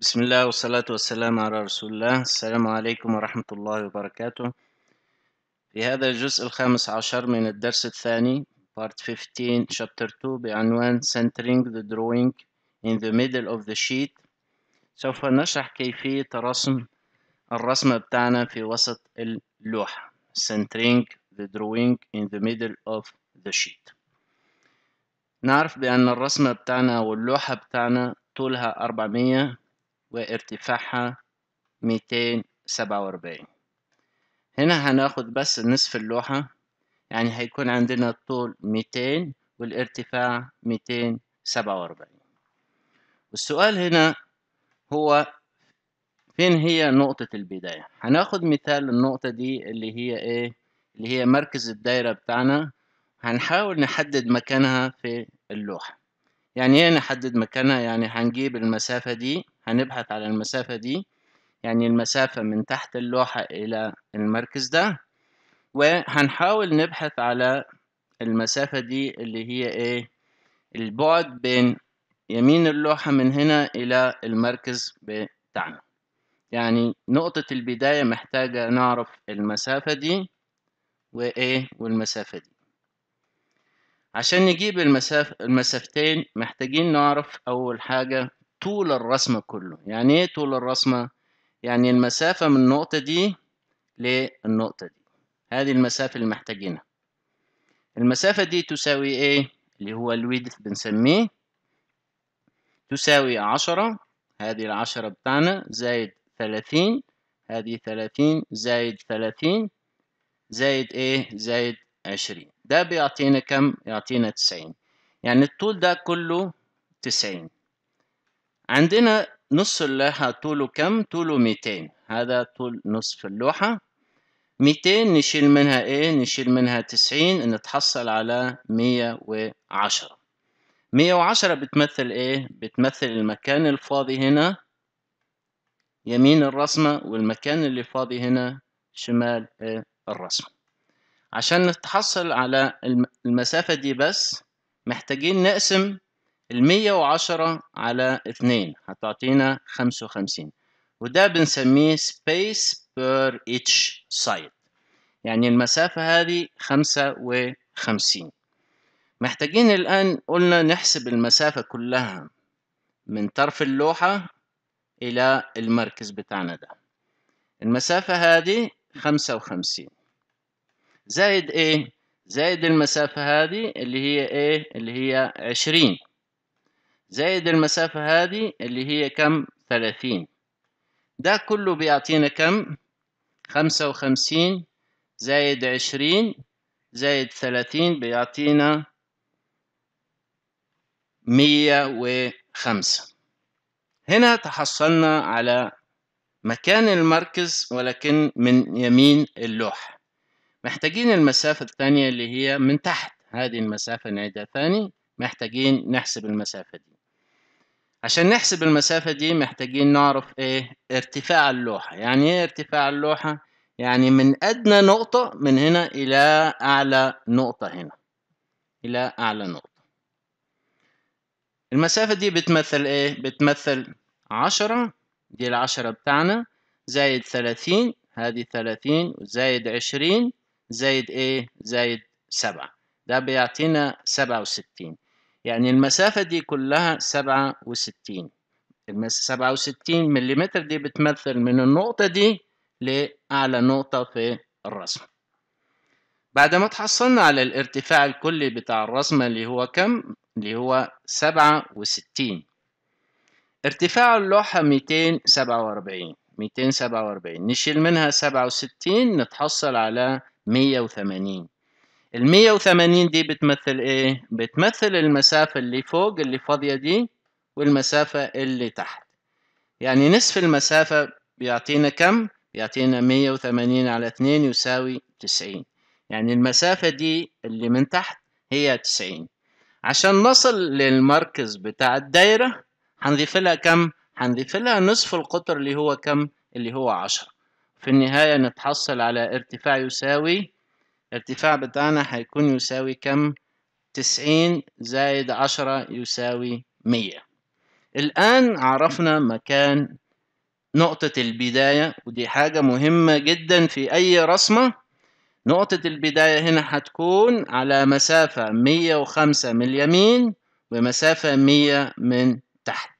بسم الله والصلاة والسلام على رسول الله السلام عليكم ورحمة الله وبركاته في هذا الجزء الخامس عشر من الدرس الثاني Part 15 Chapter 2 بعنوان Centering the Drawing in the Middle of the Sheet سوف نشرح كيفية رسم الرسمة بتاعنا في وسط اللوحة Centering the Drawing in the Middle of the Sheet نعرف بأن الرسمة بتاعنا واللوحة بتاعنا طولها 400 وارتفاعها 247 هنا هناخد بس نصف اللوحة يعني هيكون عندنا الطول 200 والارتفاع 247 والسؤال هنا هو فين هي نقطة البداية هناخد مثال النقطة دي اللي هي ايه اللي هي مركز الدايرة بتاعنا هنحاول نحدد مكانها في اللوحة يعني ايه نحدد مكانها يعني هنجيب المسافة دي هنبحث على المسافة دي يعني المسافة من تحت اللوحة إلى المركز ده وهنحاول نبحث على المسافة دي اللي هي إيه البعد بين يمين اللوحة من هنا إلى المركز بتاعنا يعني نقطة البداية محتاجة نعرف المسافة دي وإيه والمسافة دي عشان نجيب المساف المسافتين محتاجين نعرف أول حاجة طول الرسمة كله يعني ايه طول الرسمة يعني المسافة من النقطة دي للنقطة دي هذه المسافة اللي محتاجينها المسافة دي تساوي ايه اللي هو الويدث بنسميه تساوي عشرة هذه العشرة بتاعنا زائد ثلاثين هذه ثلاثين زائد ثلاثين زائد ايه زائد عشرين ده بيعطينا كم يعطينا تسعين يعني الطول ده كله تسعين عندنا نص اللوحة طوله كم؟ طوله ميتين هذا طول نصف اللوحة ميتين نشيل منها ايه؟ نشيل منها تسعين نتحصل على مية وعشرة مية وعشرة بتمثل ايه؟ بتمثل المكان الفاضي هنا يمين الرسمة والمكان اللي فاضي هنا شمال الرسمة عشان نتحصل على المسافة دي بس محتاجين نقسم ال 110 على 2 هتعطينا 55 وده بنسميه space per each side يعني المسافة هذه 55 محتاجين الآن قلنا نحسب المسافة كلها من طرف اللوحة إلى المركز بتاعنا ده المسافة هذه خمسة وخمسين زائد ايه زائد المسافة هذه اللي هي ايه اللي هي عشرين زائد المسافة هذه اللي هي كم ثلاثين ده كله بيعطينا كم خمسة وخمسين زائد عشرين زائد ثلاثين بيعطينا مية وخمسة هنا تحصلنا على مكان المركز ولكن من يمين اللوحة محتاجين المسافة الثانية اللي هي من تحت هذه المسافة نعيدها ثاني محتاجين نحسب المسافة دي عشان نحسب المسافة دي محتاجين نعرف ايه ارتفاع اللوحة يعني ايه ارتفاع اللوحة يعني من ادنى نقطة من هنا الى اعلى نقطة هنا الى اعلى نقطة المسافة دي بتمثل ايه بتمثل عشرة دي العشرة بتاعنا زائد ثلاثين هذه ثلاثين زائد عشرين زائد ايه زائد سبعة ده بيعطينا سبعة وستين يعني المسافة دي كلها سبعة وستين سبعة وستين مليمتر دي بتمثل من النقطة دي لأعلى نقطة في الرسم بعد ما تحصلنا على الارتفاع الكلي بتاع الرسمة اللي هو كم؟ اللي هو سبعة وستين ارتفاع اللوحة ميتين سبعة وأربعين ميتين سبعة وأربعين نشيل منها سبعة وستين نتحصل على مية وثمانين ال 180 دي بتمثل ايه بتمثل المسافة اللي فوق اللي فاضية دي والمسافة اللي تحت يعني نصف المسافة بيعطينا كم بيعطينا 180 على 2 يساوي 90 يعني المسافة دي اللي من تحت هي 90 عشان نصل للمركز بتاع الدايرة هنضيف لها كم هنضيف لها نصف القطر اللي هو كم اللي هو 10 في النهاية نتحصل على ارتفاع يساوي الارتفاع بتاعنا هيكون يساوي كم تسعين زائد عشرة يساوي مية الآن عرفنا مكان نقطة البداية ودي حاجة مهمة جدا في أي رسمة نقطة البداية هنا هتكون على مسافة مية وخمسة من اليمين ومسافة مية من تحت